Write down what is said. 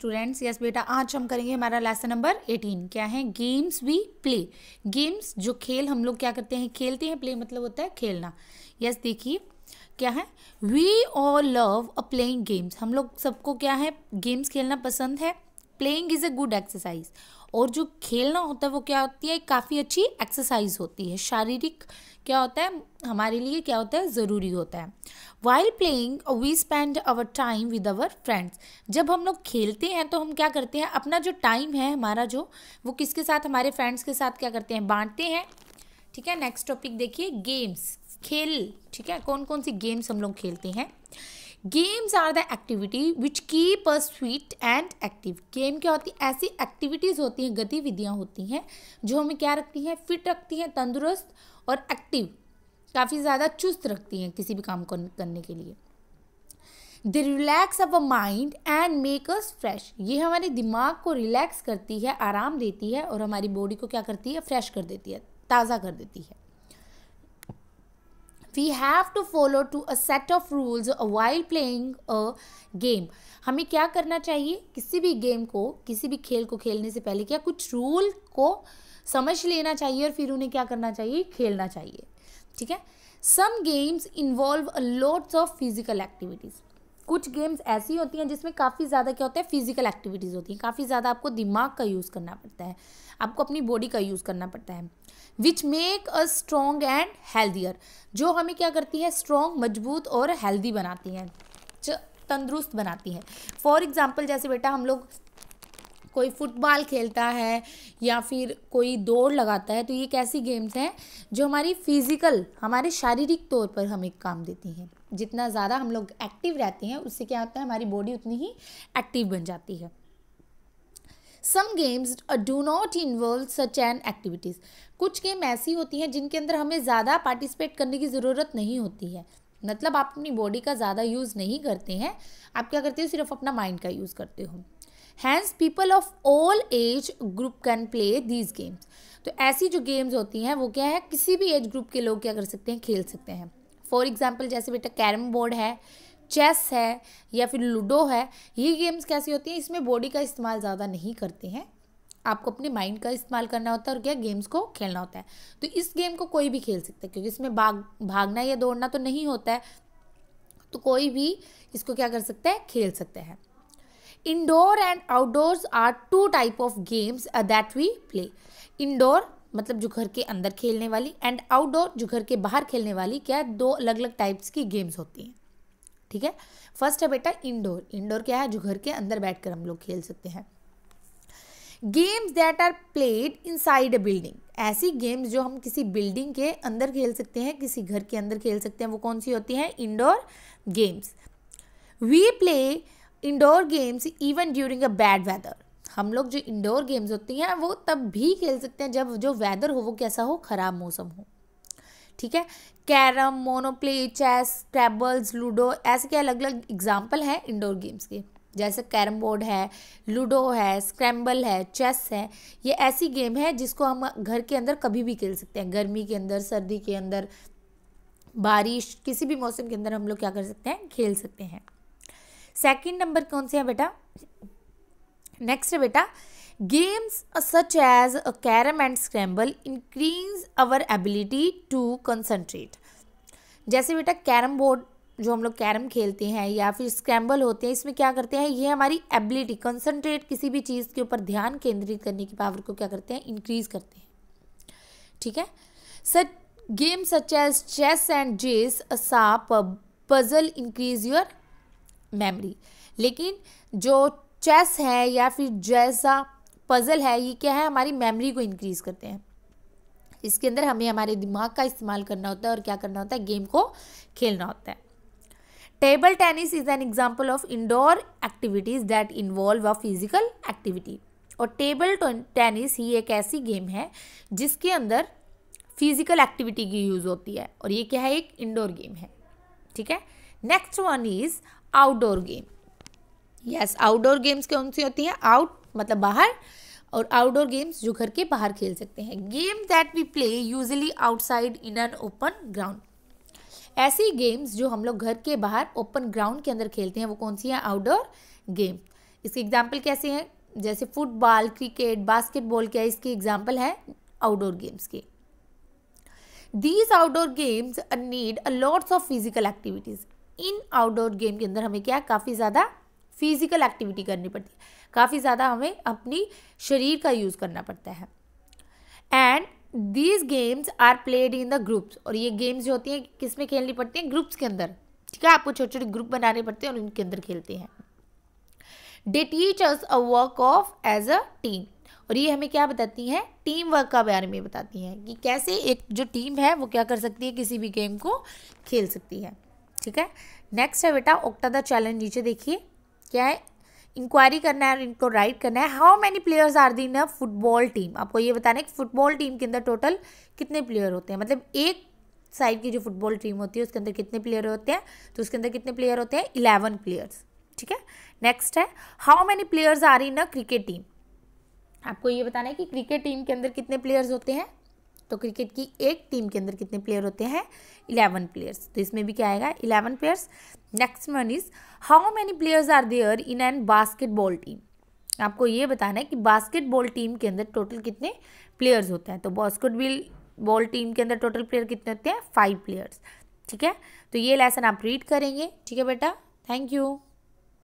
Students yes बेटा आज हम करेंगे हमारा लेसन नंबर एटीन क्या है गेम्स वी प्ले गेम्स जो खेल हम लोग क्या करते हैं खेलते हैं प्ले मतलब होता है खेलना यस yes, देखिए क्या है we all love a playing games हम लोग सबको क्या है गेम्स खेलना पसंद है playing is a good exercise और जो खेलना होता है वो क्या होती है काफ़ी अच्छी एक्सरसाइज होती है शारीरिक क्या होता है हमारे लिए क्या होता है ज़रूरी होता है while playing we spend our time with our friends जब हम लोग खेलते हैं तो हम क्या करते हैं अपना जो टाइम है हमारा जो वो किसके साथ हमारे फ्रेंड्स के साथ क्या करते हैं बांटते हैं ठीक है नेक्स्ट टॉपिक देखिए गेम्स खेल ठीक है कौन कौन सी गेम्स हम लोग खेलते हैं games are the activity which keep a sweet and active game क्या होती है ऐसी एक्टिविटीज़ होती हैं गतिविधियाँ होती हैं जो हमें क्या रखती हैं फिट रखती हैं तंदुरुस्त और एक्टिव काफ़ी ज़्यादा चुस्त रखती हैं किसी भी काम को करने के लिए they relax a mind and make us fresh ये हमारे दिमाग को रिलैक्स करती है आराम देती है और हमारी बॉडी को क्या करती है फ्रेश कर देती है ताज़ा कर देती है we have to follow to a set of rules while playing a game हमें क्या करना चाहिए किसी भी गेम को किसी भी खेल को खेलने से पहले क्या कुछ रूल को समझ लेना चाहिए और फिर उन्हें क्या करना चाहिए खेलना चाहिए ठीक है some games involve a lots of physical activities कुछ गेम्स ऐसी होती हैं जिसमें काफ़ी ज़्यादा क्या होता है फिजिकल एक्टिविटीज़ होती हैं काफ़ी ज़्यादा आपको दिमाग का यूज़ करना पड़ता है आपको अपनी बॉडी का यूज़ करना पड़ता है which make a strong and healthier जो हमें क्या करती है स्ट्रॉन्ग मजबूत और हेल्दी बनाती हैं तंदुरुस्त बनाती है फॉर एग्ज़ाम्पल जैसे बेटा हम लोग कोई फुटबॉल खेलता है या फिर कोई दौड़ लगाता है तो ये कैसी गेम्स हैं जो हमारी फिज़िकल हमारे शारीरिक तौर पर हमें काम देती हैं जितना ज़्यादा हम लोग एक्टिव रहते हैं उससे क्या होता है हमारी बॉडी उतनी ही एक्टिव बन जाती है some games do not involve such an activities कुछ गेम ऐसी होती हैं जिनके अंदर हमें ज़्यादा पार्टिसिपेट करने की ज़रूरत नहीं होती है मतलब आप अपनी बॉडी का ज़्यादा यूज़ नहीं करते हैं आप क्या करते हो सिर्फ अपना माइंड का यूज़ करते हो hence people of all age group can play these games तो ऐसी जो गेम्स होती हैं वो क्या है किसी भी एज ग्रुप के लोग क्या कर सकते हैं खेल सकते हैं फॉर एग्जाम्पल जैसे बेटा कैरम बोर्ड है चेस है या फिर लूडो है ये गेम्स कैसी होती हैं इसमें बॉडी का इस्तेमाल ज़्यादा नहीं करते हैं आपको अपने माइंड का इस्तेमाल करना होता है और क्या गेम्स को खेलना होता है तो इस गेम को कोई भी खेल सकता है क्योंकि इसमें भाग भागना या दौड़ना तो नहीं होता है तो कोई भी इसको क्या कर सकता है खेल सकता है indoor and outdoors are two type of games that we play indoor मतलब जो घर के अंदर खेलने वाली एंड आउटडोर जो घर के बाहर खेलने वाली क्या दो अलग अलग टाइप्स की गेम्स होती हैं ठीक है फर्स्ट है बेटा इंडोर इंडोर क्या है जो घर के अंदर बैठकर हम लोग खेल सकते हैं games that are played inside a building ऐसी गेम्स जो हम किसी बिल्डिंग के अंदर खेल सकते हैं किसी घर के अंदर खेल सकते हैं वो कौन सी होती हैं indoor games we play indoor games even during a bad weather हम लोग जो इंडोर गेम्स होती हैं वो तब भी खेल सकते हैं जब जो वेदर हो वो कैसा हो ख़राब मौसम हो ठीक है carrom Monopoly chess scrabbles ludo ऐसे के अलग अलग एग्जाम्पल हैं इंडोर गेम्स के जैसे कैरम बोर्ड है लूडो है स्क्रैम्बल है चेस है ये ऐसी गेम है जिसको हम घर के अंदर कभी भी खेल सकते हैं गर्मी के अंदर सर्दी के अंदर बारिश किसी भी मौसम के अंदर हम लोग क्या कर सकते हैं खेल सकते हैं सेकेंड नंबर कौन से है बेटा नेक्स्ट बेटा games such as a carrom and scramble increase our ability to concentrate. जैसे बेटा कैरम बोर्ड जो हम लोग कैरम खेलते हैं या फिर स्क्रैम्बल होते हैं इसमें क्या करते हैं ये हमारी एबिलिटी कंसंट्रेट किसी भी चीज़ के ऊपर ध्यान केंद्रित करने की पावर को क्या करते हैं इंक्रीज करते हैं ठीक है such game such as chess and जेस सा पजल इंक्रीज योर मेमोरी लेकिन जो चेस है या फिर जैसा पज़ल है ये क्या है हमारी मेमोरी को इंक्रीज़ करते हैं इसके अंदर हमें हमारे दिमाग का इस्तेमाल करना होता है और क्या करना होता है गेम को खेलना होता है table tennis is an example of indoor activities that involve a physical activity और टेबल टेनिस ही एक ऐसी गेम है जिसके अंदर फिज़िकल एक्टिविटी की यूज़ होती है और ये क्या है एक इंडोर गेम है ठीक है next one is outdoor game yes outdoor games कौन सी होती हैं आउट मतलब बाहर और आउटडोर गेम्स जो घर के बाहर खेल सकते हैं game that we play usually outside in an open ground ऐसी गेम्स जो हम लोग घर के बाहर ओपन ग्राउंड के अंदर खेलते हैं वो कौन सी हैं आउटडोर गेम इसके एग्जाम्पल कैसे हैं जैसे फुटबॉल क्रिकेट बास्केटबॉल क्या इसके एग्जाम्पल हैं आउटडोर गेम्स के these outdoor games need a lots of physical activities in outdoor game के अंदर हमें क्या काफ़ी ज़्यादा फिज़िकल एक्टिविटी करनी पड़ती है काफ़ी ज़्यादा हमें अपनी शरीर का यूज़ करना पड़ता है and these games are played in the groups और ये गेम्स जो होती हैं किस में खेलनी पड़ती हैं ग्रुप्स के अंदर ठीक है आपको छोटे छोटे ग्रुप बनाने पड़ते हैं और उनके अंदर खेलते हैं they teachers a work of as a team और ये हमें क्या बताती हैं टीम वर्क का बारे में बताती हैं कि कैसे एक जो टीम है वो क्या कर सकती है किसी भी गेम को खेल सकती है ठीक है नेक्स्ट है बेटा ओक्टा द चैलेंज नीचे देखिए क्या है इंक्वायरी करना है और इनको राइट करना है हाउ मैनी प्लेयर्स आर दिन इन अ फुटबॉल टीम आपको ये बताना है कि फुटबॉल टीम के अंदर टोटल कितने प्लेयर होते हैं मतलब एक साइड की जो फुटबॉल टीम होती है उसके अंदर कितने प्लेयर होते हैं तो उसके अंदर कितने प्लेयर होते हैं इलेवन प्लेयर्स ठीक है नेक्स्ट है how many players are in a cricket team आपको ये बताना है कि क्रिकेट टीम के अंदर कितने प्लेयर्स होते हैं तो क्रिकेट की एक टीम के अंदर कितने प्लेयर होते हैं इलेवन प्लेयर्स तो इसमें भी क्या आएगा eleven players next one is how many players are there in an basketball team आपको ये बताना है कि बास्केटबॉल टीम के अंदर टोटल कितने प्लेयर्स होते हैं तो बास्केटबॉल बॉल टीम के अंदर टोटल प्लेयर कितने होते हैं फाइव प्लेयर्स ठीक है तो ये लेसन आप रीड करेंगे ठीक है बेटा थैंक यू